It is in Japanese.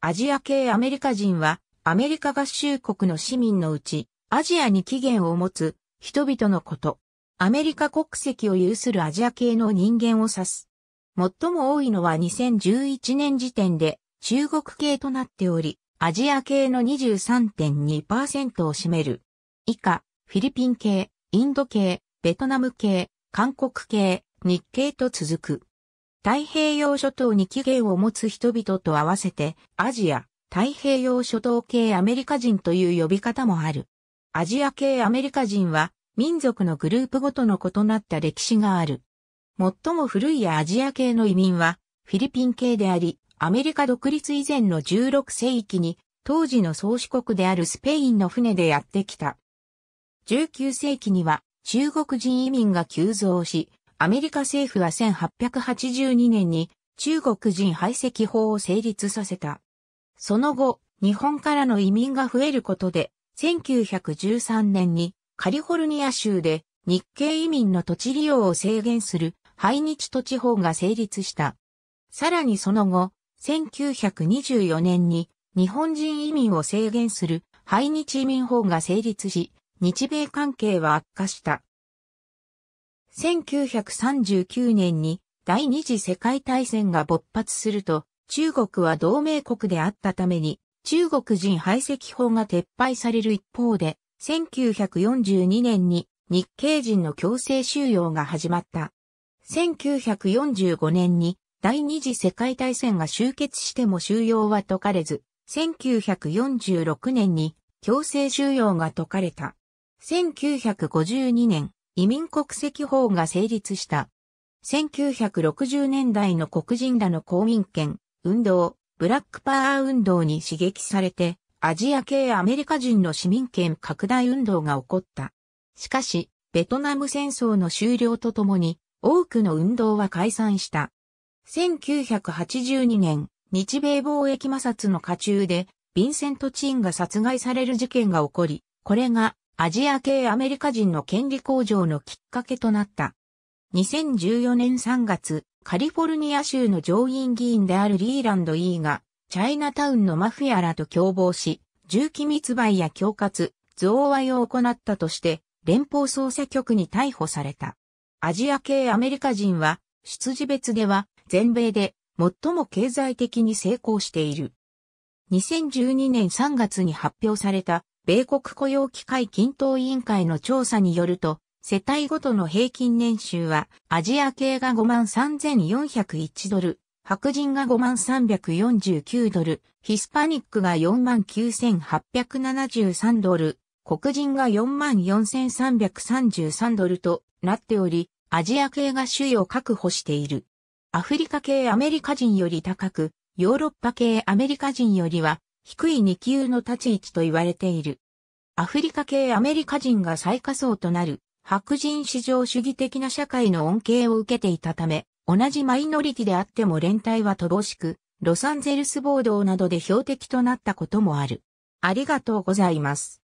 アジア系アメリカ人は、アメリカ合衆国の市民のうち、アジアに起源を持つ人々のこと。アメリカ国籍を有するアジア系の人間を指す。最も多いのは2011年時点で中国系となっており、アジア系の23.2%を占める。以下、フィリピン系、インド系、ベトナム系、韓国系、日系と続く。太平洋諸島に起源を持つ人々と合わせて、アジア、太平洋諸島系アメリカ人という呼び方もある。アジア系アメリカ人は、民族のグループごとの異なった歴史がある。最も古いアジア系の移民は、フィリピン系であり、アメリカ独立以前の16世紀に、当時の宗主国であるスペインの船でやってきた。19世紀には、中国人移民が急増し、アメリカ政府は1882年に中国人排斥法を成立させた。その後、日本からの移民が増えることで、1913年にカリフォルニア州で日系移民の土地利用を制限する排日土地法が成立した。さらにその後、1924年に日本人移民を制限する排日移民法が成立し、日米関係は悪化した。1939年に第二次世界大戦が勃発すると、中国は同盟国であったために、中国人排斥法が撤廃される一方で、1942年に日系人の強制収容が始まった。1945年に第二次世界大戦が終結しても収容は解かれず、1946年に強制収容が解かれた。1952年、移民国籍法が成立した。1960年代の黒人らの公民権、運動、ブラックパワー運動に刺激されて、アジア系アメリカ人の市民権拡大運動が起こった。しかし、ベトナム戦争の終了とともに、多くの運動は解散した。1982年、日米貿易摩擦の下中で、ヴィンセント・チンが殺害される事件が起こり、これがアジア系アメリカ人の権利向上のきっかけとなった。2014年3月、カリフォルニア州の上院議員であるリーランド・イーが、チャイナタウンのマフィアらと共謀し、銃器密売や恐喝、贈賄を行ったとして、連邦捜査局に逮捕された。アジア系アメリカ人は、出自別では、全米で、最も経済的に成功している。2012年3月に発表された米国雇用機会均等委員会の調査によると、世帯ごとの平均年収は、アジア系が53,401ドル、白人が5349ドル、ヒスパニックが49,873ドル、黒人が44,333ドルとなっており、アジア系が首位を確保している。アフリカ系アメリカ人より高く、ヨーロッパ系アメリカ人よりは低い2級の立ち位置と言われている。アフリカ系アメリカ人が最下層となる白人至上主義的な社会の恩恵を受けていたため、同じマイノリティであっても連帯は乏しく、ロサンゼルス暴動などで標的となったこともある。ありがとうございます。